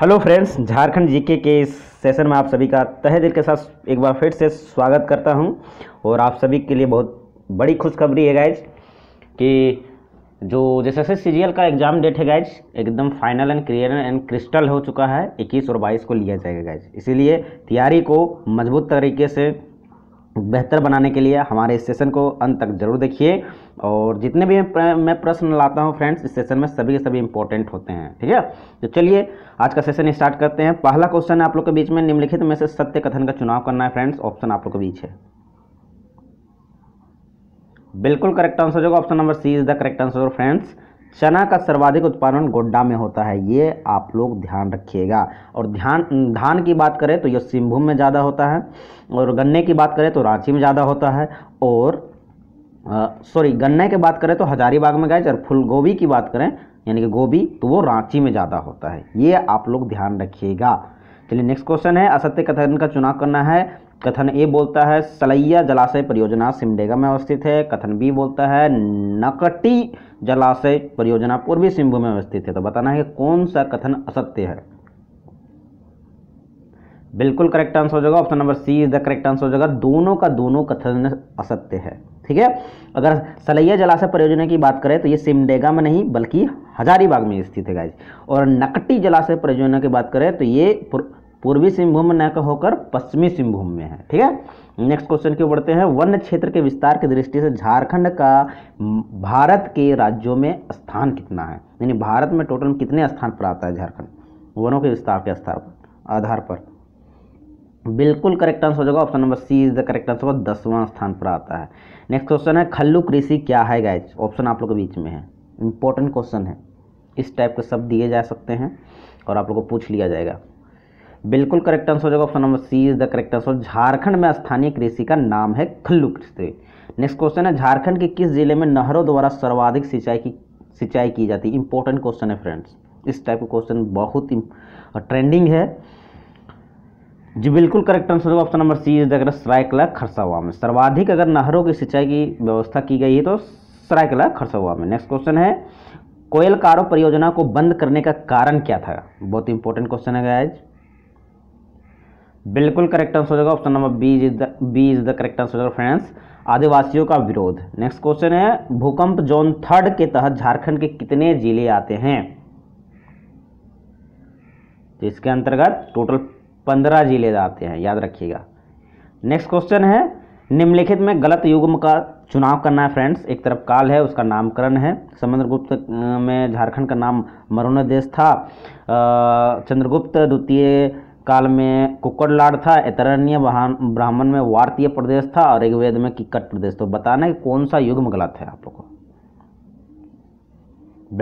hello friends Jharkhand GK के इस session में आप सभी का तहे दिल के साथ एक बार फिर से स्वागत करता हूं और आप सभी के लिए बहुत बड़ी खुशखबरी है गाइज कि जो जैसे से सीरियल का एग्ज़ाम डेट है गाइज एकदम final and clear and crystal हो चुका है 21 और 22 को लिया जाएगा गाइज इसीलिए तैयारी को मजबूत तरीके से बेहतर बनाने के लिए हमारे इस सेशन को अंत तक जरूर देखिए और जितने भी मैं प्रश्न लाता हूँ फ्रेंड्स इस सेशन में सभी के सभी इंपॉर्टेंट होते हैं ठीक है तो चलिए आज का सेशन स्टार्ट करते हैं पहला क्वेश्चन है आप लोग के बीच में निम्नलिखित में से सत्य कथन का चुनाव करना है फ्रेंड्स ऑप्शन आप लोग के बीच है बिल्कुल करेक्ट आंसर होगा option number C is the correct answer friends चना का सर्वाधिक उत्पादन गोड्डा में होता है ये आप लोग ध्यान रखिएगा और ध्यान धान की बात करें तो यह सिंहभूम में ज़्यादा होता है और गन्ने की बात करें तो रांची में ज़्यादा होता है और सॉरी गन्ने की बात करें तो हजारीबाग में गए और फूल गोभी की बात करें यानी कि गोभी तो वो रांची में ज़्यादा होता है ये आप लोग ध्यान रखिएगा चलिए नेक्स्ट क्वेश्चन है असत्य कथन का चुनाव करना है कथन ए बोलता है सलैया जलाशय परियोजना सिमडेगा में अवस्थित है कथन बी बोलता है नकटी जलाशय परियोजना पूर्वी सिंहभूम में अवस्थित है तो बताना है कौन सा कथन असत्य है बिल्कुल करेक्ट आंसर हो जाएगा option number C is the correct answer हो जाएगा दोनों का दोनों कथन असत्य है ठीक है अगर सलैया जलाशय परियोजना की बात करें तो ये सिमडेगा में नहीं बल्कि हजारीबाग में स्थित है और नकटी जलाशय परियोजना की बात करें तो ये पूर्वी सिंहभूम में न होकर पश्चिमी सिंहभूम में है ठीक है नेक्स्ट क्वेश्चन की बढ़ते हैं वन्य क्षेत्र के विस्तार की दृष्टि से झारखंड का भारत के राज्यों में स्थान कितना है यानी भारत में टोटल कितने स्थान पर आता है झारखंड वनों के विस्तार के स्थान पर आधार पर बिल्कुल करेक्ट आंसर हो जाएगा option number C is the correct answer होगा दसवां स्थान पर आता है नेक्स्ट क्वेश्चन है खल्लू कृषि क्या है गाइज ऑप्शन आप लोग के बीच में है इंपॉर्टेंट क्वेश्चन है इस टाइप के सब दिए जा सकते हैं और आप लोग को पूछ लिया जाएगा बिल्कुल करेक्ट आंसर हो जाएगा option number C is the correct answer Jharkhand में स्थानीय कृषि का नाम है खल्लू कृषि नेक्स्ट क्वेश्चन है झारखंड के किस जिले में नहरों द्वारा सर्वाधिक सिंचाई की सिंचाई की जाती है इंपॉर्टेंट क्वेश्चन है फ्रेंड्स इस टाइप का क्वेश्चन बहुत ही ट्रेंडिंग है जी बिल्कुल करेक्ट आंसर होगा option number C is the correct Seraikela Kharsawan में सर्वाधिक अगर नहरों की सिंचाई की व्यवस्था की गई है तो सरायकला खरसावा में नेक्स्ट क्वेश्चन है कोयल कारो परियोजना को बंद करने का कारण क्या था बहुत इंपॉर्टेंट क्वेश्चन है गाइज बिल्कुल करेक्ट आंसर हो जाएगा option number B is the B is the correct answer हो जाएगा फ्रेंड्स आदिवासियों का विरोध नेक्स्ट क्वेश्चन है भूकंप जोन थर्ड के तहत झारखंड के कितने जिले आते हैं तो इसके अंतर्गत टोटल पंद्रह जिले आते हैं याद रखिएगा नेक्स्ट क्वेश्चन है निम्नलिखित में गलत युग्म का चुनाव करना है फ्रेंड्स एक तरफ काल है उसका नामकरण है समुद्रगुप्त में झारखंड का नाम मरुण देश था चंद्रगुप्त द्वितीय काल में कुक्कड़लाड़ था इतरण्य ब्राह्मण में वार्तीय प्रदेश था और ऋग्वेद में किक्कट प्रदेश तो बताना है कौन सा युग में गलत है आप लोग को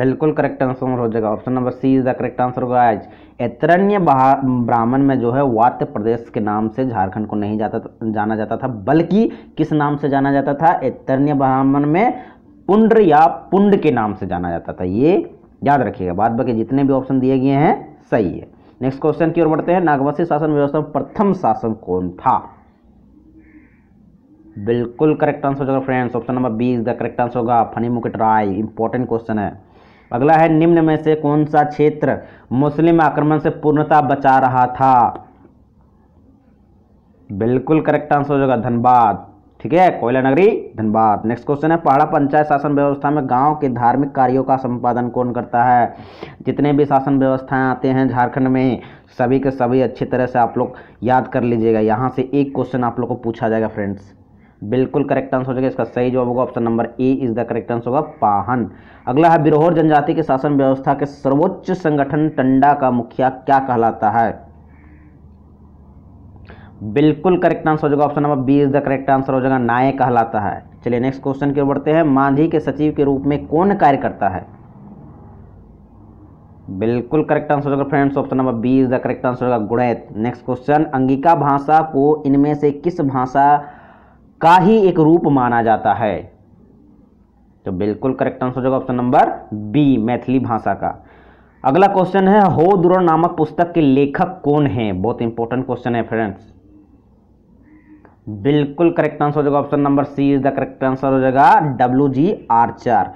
बिल्कुल करेक्ट आंसर हो जाएगा option number C is the correct answer होगा आज ऐतरण्य ब्राह्मण में जो है वात्य प्रदेश के नाम से झारखंड को नहीं जाता जाना जाता था बल्कि किस नाम से जाना जाता था ऐतरण्य ब्राह्मण में पुंड या पुंड के नाम से जाना जाता था ये याद रखिएगा बाद बाकी जितने भी ऑप्शन दिए गए हैं सही है नेक्स्ट क्वेश्चन की ओर बढ़ते हैं नागवंशी शासन व्यवस्था में प्रथम शासन कौन था बिल्कुल करेक्ट आंसर हो जाएगा friends option number B is the correct answer होगा फनी मुकेट राय इंपॉर्टेंट क्वेश्चन है अगला है निम्न में से कौन सा क्षेत्र मुस्लिम आक्रमण से पूर्णता बचा रहा था बिल्कुल करेक्ट आंसर हो जाएगा धनबाद ठीक है कोयला नगरी धनबाद नेक्स्ट क्वेश्चन है पहाड़ा पंचायत शासन व्यवस्था में गांव के धार्मिक कार्यों का संपादन कौन करता है जितने भी शासन व्यवस्थाएं आते हैं झारखंड में सभी के सभी अच्छी तरह से आप लोग याद कर लीजिएगा यहाँ से एक क्वेश्चन आप लोग को पूछा जाएगा फ्रेंड्स बिल्कुल करेक्ट आंसर हो जाएगा इसका सही जवाब होगा option number A is the correct answer होगा पाहन अगला है बिरहोर जनजाति के शासन व्यवस्था के सर्वोच्च संगठन टंडा का मुखिया क्या कहलाता है बिल्कुल करेक्ट आंसर हो जाएगा option number B is the correct answer हो जाएगा नायक कहलाता है चलिए नेक्स्ट क्वेश्चन की ओर बढ़ते हैं मांझी के सचिव के रूप में कौन कार्य करता है बिल्कुल करेक्ट आंसर होगा friends option number B is the correct answer होगा गुणैत नेक्स्ट क्वेश्चन अंगिका भाषा को इनमें से किस भाषा का ही एक रूप माना जाता है तो बिल्कुल करेक्ट आंसर होगा ऑप्शन नंबर बी मैथिली भाषा का अगला क्वेश्चन है हो दुरा नामक पुस्तक के लेखक कौन है बहुत इंपॉर्टेंट क्वेश्चन है फ्रेंड्स बिल्कुल करेक्ट आंसर हो जाएगा option number C is the correct answer हो जाएगा डब्ल्यू जी आर्चर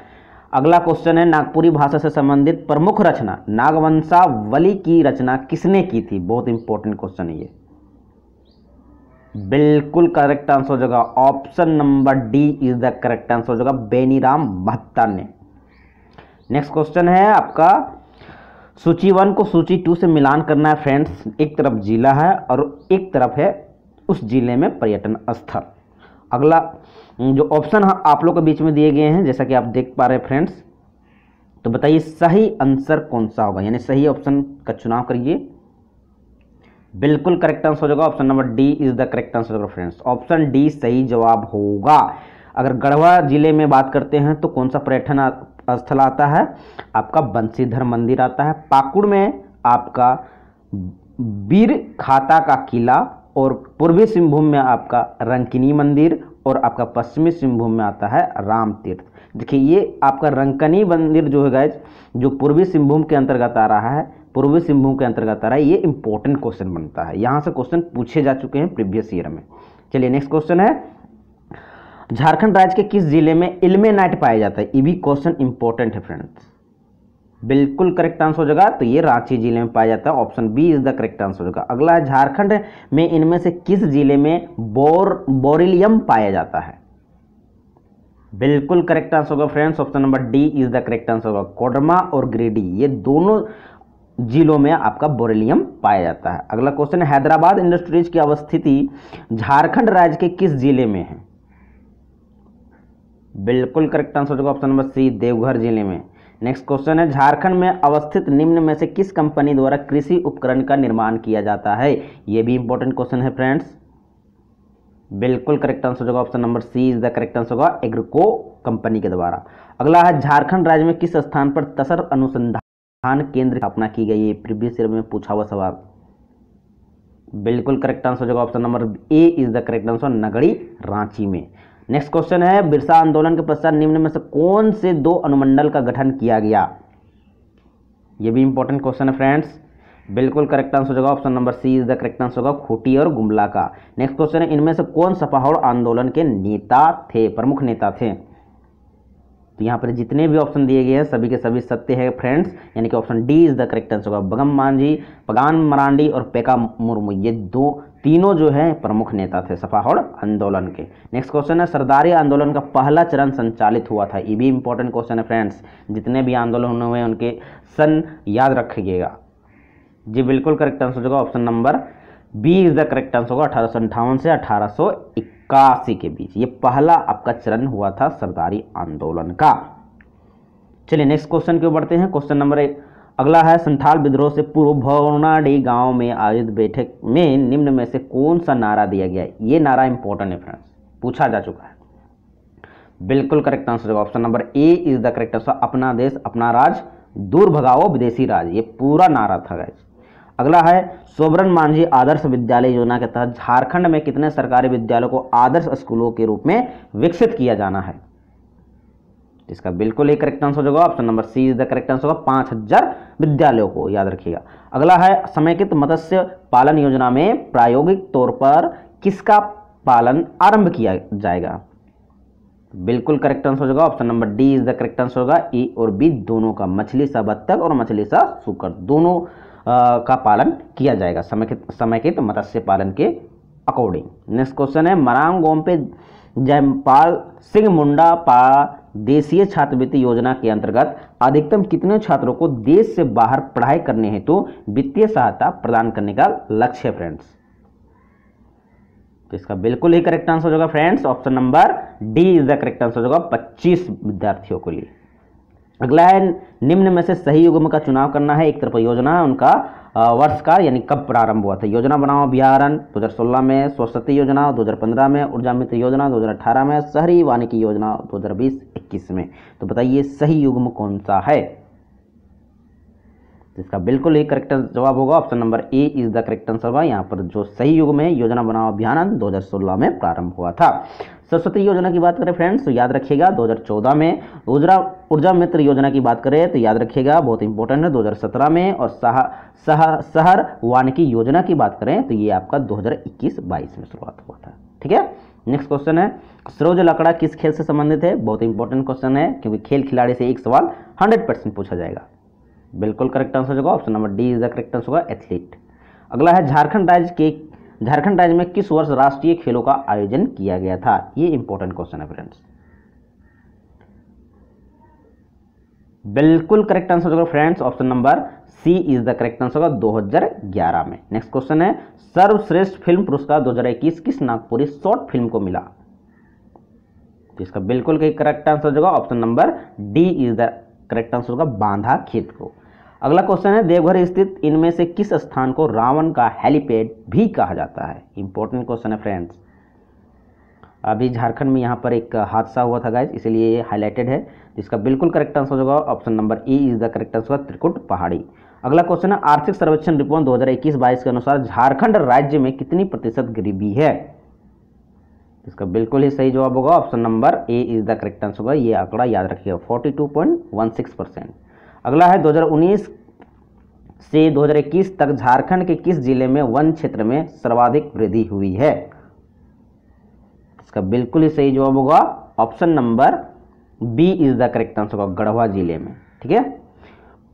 अगला क्वेश्चन है नागपुरी भाषा से संबंधित प्रमुख रचना नागवंशावली की रचना किसने की थी बहुत इंपॉर्टेंट क्वेश्चन है ये बिल्कुल करेक्ट आंसर हो जाएगा option number D is the correct answer हो जाएगा बेनीराम भत्ता ने नेक्स्ट क्वेश्चन है आपका सूची वन को सूची टू से मिलान करना है फ्रेंड्स एक तरफ जिला है और एक तरफ है उस ज़िले में पर्यटन स्थल अगला जो ऑप्शन हाँ आप लोग के बीच में दिए गए हैं जैसा कि आप देख पा रहे हैं फ्रेंड्स तो बताइए सही आंसर कौन सा होगा यानी सही ऑप्शन का चुनाव करिए बिल्कुल करेक्ट आंसर हो जाएगा option number D is the correct answer होगा फ्रेंड्स ऑप्शन डी सही जवाब होगा अगर गढ़वा जिले में बात करते हैं तो कौन सा पर्यटन स्थल आता है आपका बंसीधर मंदिर आता है पाकुड़ में आपका बीर खाता का किला और पूर्वी सिंहभूम में आपका रंकिनी मंदिर और आपका पश्चिमी सिंहभूम में आता है राम तीर्थ देखिए ये आपका रंकनी मंदिर जो है गैज जो पूर्वी सिंहभूम के अंतर्गत आ रहा है पूर्वी सिंहभूम के अंतर्गत आ रहा है ये इंपॉर्टेंट क्वेश्चन बनता है यहाँ से क्वेश्चन पूछे जा चुके हैं प्रीवियस ईयर में चलिए नेक्स्ट क्वेश्चन है झारखंड राज्य के किस जिले में इलमे नाइट पाया जाता है ये भी क्वेश्चन इंपॉर्टेंट है फ्रेंड्स बिल्कुल करेक्ट आंसर हो जाएगा तो ये रांची जिले में पाया जाता है option B is the correct answer हो जाएगा अगला है झारखंड में इनमें से किस जिले में बोर बोरिलियम पाया जाता है बिल्कुल करेक्ट आंसर होगा friends option number D is the correct answer होगा कोडरमा और ग्रेडी ये दोनों जिलों में आपका बोरेलियम पाया जाता है अगला क्वेश्चन हैदराबाद इंडस्ट्रीज की अवस्थिति झारखंड राज्य के किस जिले में है बिल्कुल करेक्ट आंसर होगा ऑप्शन नंबर सी देवघर जिले में नेक्स्ट क्वेश्चन है झारखंड में अवस्थित निम्न में से किस कंपनी द्वारा कृषि उपकरण का निर्माण किया जाता है ये भी इंपॉर्टेंट क्वेश्चन है फ्रेंड्स बिल्कुल करेक्ट आंसर होगा option number C is the correct answer होगा एग्रिको कंपनी के द्वारा अगला है झारखंड राज्य में किस स्थान पर तसर अनुसंधान केंद्र स्थापना की गई है प्रीवियस ईयर में पूछा हुआ सवाल बिल्कुल करेक्ट आंसर होगा option number A is the correct answer नगरी रांची में नेक्स्ट क्वेश्चन है बिरसा आंदोलन के पश्चात निम्न में से कौन से दो अनुमंडल का गठन किया गया ये भी इंपॉर्टेंट क्वेश्चन है फ्रेंड्स बिल्कुल करेक्ट आंसर होगा option number C is the correct answer होगा खूटी और गुमला का नेक्स्ट क्वेश्चन है इनमें से कौन सपाहड़ आंदोलन के नेता थे प्रमुख नेता थे तो यहाँ पर जितने भी ऑप्शन दिए गए हैं सभी के सभी सत्य है फ्रेंड्स यानी कि option D is the correct answer होगा बगम मांझी पगान मरांडी और पेका मुर्मू ये दो तीनों जो है प्रमुख नेता थे सफाहौड़ आंदोलन के नेक्स्ट क्वेश्चन है सरदारी आंदोलन का पहला चरण संचालित हुआ था ये भी इंपॉर्टेंट क्वेश्चन है फ्रेंड्स जितने भी आंदोलन हुए हैं उनके सन याद रखिएगा जी बिल्कुल करेक्ट आंसर हो जाएगा option number B is the correct answer होगा अठारह से अठारह के बीच ये पहला आपका चरण हुआ था सरदारी आंदोलन का चलिए नेक्स्ट क्वेश्चन क्यों बढ़ते हैं क्वेश्चन नंबर एक अगला है संथाल विद्रोह से पूर्व भवनाडी गांव में आयोजित बैठक में निम्न में से कौन सा नारा दिया गया है ये नारा इंपॉर्टेंट है फ्रेंड्स पूछा जा चुका है बिल्कुल करेक्ट आंसर होगा option number A is the correct answer अपना देश अपना राज दूर भगाओ विदेशी राज ये पूरा नारा था गाइज अगला है सोबरन मांझी आदर्श विद्यालय योजना के तहत झारखंड में कितने सरकारी विद्यालयों को आदर्श स्कूलों के रूप में विकसित किया जाना है इसका बिल्कुल ही करेक्ट आंसर होगा option number C is the correct answer होगा पाँच हजार विद्यालयों को याद रखिएगा अगला है समेकित मत्स्य पालन योजना में प्रायोगिक तौर पर किसका पालन आरंभ किया जाएगा बिल्कुल करेक्ट आंसर होगा option number D is the correct answer होगा ए e और बी दोनों का मछली सा बत्तख और मछली सा सुकर दोनों आ, का पालन किया जाएगा समेकित समेकित मत्स्य पालन के अकॉर्डिंग नेक्स्ट क्वेश्चन है मरांग गोम्पे जयपाल सिंह मुंडा पा देशीय छात्रवृत्ति योजना के अंतर्गत अधिकतम कितने छात्रों को देश से बाहर पढ़ाई करने हेतु तो वित्तीय सहायता प्रदान करने का लक्ष्य है फ्रेंड्स तो इसका बिल्कुल ही करेक्ट आंसर होगा friends option number D is the correct answer होगा 25 विद्यार्थियों के लिए अगला है निम्न में से सही युग्म का चुनाव करना है एक तरफ योजना है उनका वर्ष का यानी कब प्रारंभ हुआ था योजना बनाओ बिहारन 2016 में स्वच्छती योजना 2015 में ऊर्जा मित्र योजना 2018 में शहरी वानिकी योजना 2020-21 में तो बताइए सही युग्म कौन सा है इसका बिल्कुल ही करेक्ट जवाब होगा option number A is the correct answer हुआ यहाँ पर जो सही युग में योजना बनाओ अभियान 2016 में प्रारंभ हुआ था सरस्वती योजना की बात करें फ्रेंड्स तो याद रखिएगा 2014 में ऊर्जा ऊर्जा मित्र योजना की बात करें तो याद रखिएगा बहुत इंपॉर्टेंट है 2017 में और सह सह शहर वानिकी योजना की बात करें तो ये आपका दो हज़ार में शुरुआत हुआ था ठीक है नेक्स्ट क्वेश्चन है सरोज लकड़ा किस खेल से संबंधित है बहुत इंपॉर्टेंट क्वेश्चन है क्योंकि खेल खिलाड़ी से एक सवाल हंड्रेड पूछा जाएगा बिल्कुल करेक्ट आंसर होगा option number D is the correct answer होगा एथलीट अगला है झारखंड राज्य के झारखंड राज्य में किस वर्ष राष्ट्रीय खेलों का आयोजन किया गया था ये इंपॉर्टेंट क्वेश्चन है फ्रेंड्स बिल्कुल करेक्ट आंसर होगा friends option number C is the correct answer होगा 2011 में नेक्स्ट क्वेश्चन है सर्वश्रेष्ठ फिल्म पुरस्कार 2021 किस नागपुरी शॉर्ट फिल्म को मिला तो इसका बिल्कुल करेक्ट आंसर होगा option number D is the correct answer होगा बांधा खेत को अगला क्वेश्चन है देवघर स्थित इनमें से किस स्थान को रावण का हेलीपैड भी कहा जाता है इंपॉर्टेंट क्वेश्चन है फ्रेंड्स अभी झारखंड में यहाँ पर एक हादसा हुआ था गाइज इसलिए ये हाईलाइटेड है जिसका बिल्कुल करेक्ट आंसर होगा option number A is the correct answer होगा त्रिकुट पहाड़ी अगला क्वेश्चन है आर्थिक सर्वेक्षण रिपोर्ट 2021-22 के अनुसार झारखंड राज्य में कितनी प्रतिशत गरीबी है इसका बिल्कुल ही सही जवाब होगा option number A is the correct answer होगा ये आंकड़ा याद रखिएगा फोर्टी परसेंट अगला है 2019 से 2021 तक झारखंड के किस जिले में वन क्षेत्र में सर्वाधिक वृद्धि हुई है इसका बिल्कुल ही सही जवाब होगा option number B is the correct answer Garhwa गढ़वा जिले में ठीक है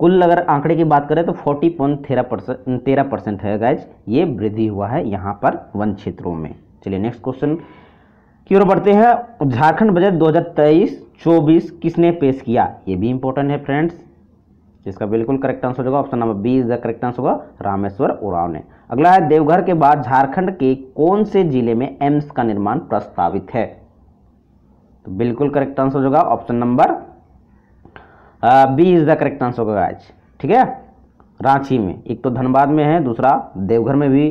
कुल अगर आंकड़े की बात करें तो फोर्टी पॉइंट तेरह परसेंट तेरह परसेंट है गाइज ये वृद्धि हुआ है यहाँ पर वन क्षेत्रों में चलिए नेक्स्ट क्वेश्चन की ओर बढ़ते हैं झारखंड बजट 2023-24 किसने पेश किया ये भी इंपॉर्टेंट है फ्रेंड्स इसका बिल्कुल करेक्ट आंसर होगा option number B is the correct answer होगा रामेश्वर उराव ने अगला है देवघर के बाद झारखंड के कौन से जिले में एम्स का निर्माण प्रस्तावित है तो बिल्कुल करेक्ट आंसर होगा option number B is the correct answer होगा आज ठीक है रांची में एक तो धनबाद में है दूसरा देवघर में भी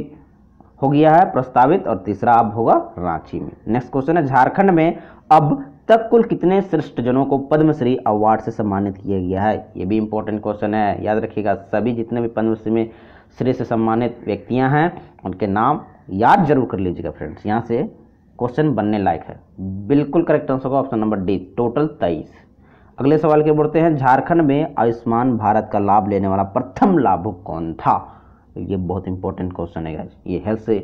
हो गया है प्रस्तावित और तीसरा अब होगा रांची में नेक्स्ट क्वेश्चन है झारखंड में अब तक कुल कितने श्रेष्ठ जनों को पद्मश्री अवार्ड से सम्मानित किया गया है ये भी इम्पोर्टेंट क्वेश्चन है याद रखिएगा सभी जितने भी पद्मश्री में श्री से सम्मानित व्यक्तियां हैं उनके नाम याद जरूर कर लीजिएगा फ्रेंड्स यहाँ से क्वेश्चन बनने लायक है बिल्कुल करेक्ट आंसर होगा ऑप्शन नंबर डी टोटल तेईस अगले सवाल के बढ़ते हैं झारखंड में आयुष्मान भारत का लाभ लेने वाला प्रथम लाभुक कौन था तो ये बहुत इंपॉर्टेंट क्वेश्चन है ये हेल्थ से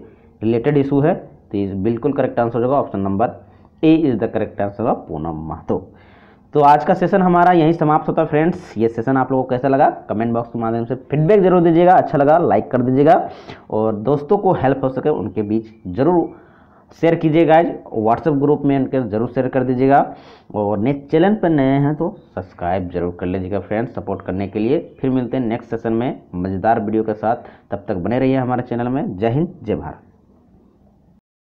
रिलेटेड इशू है तो बिल्कुल करेक्ट आंसर होगा option number A is the correct answer of Poonam Mahato तो आज का सेशन हमारा यहीं समाप्त होता है फ्रेंड्स ये सेशन आप लोगों को कैसा लगा कमेंट बॉक्स के माध्यम से फीडबैक जरूर दीजिएगा अच्छा लगा लाइक कर दीजिएगा और दोस्तों को हेल्प हो सके उनके बीच जरूर शेयर कीजिएगा आज व्हाट्सएप ग्रुप में इनके जरूर शेयर कर दीजिएगा और नए चैनल पर नए हैं तो सब्सक्राइब जरूर कर लीजिएगा फ्रेंड्स सपोर्ट करने के लिए फिर मिलते हैं नेक्स्ट सेशन में मज़ेदार वीडियो के साथ तब तक बने रहिए हमारे चैनल में जय हिंद जय भारत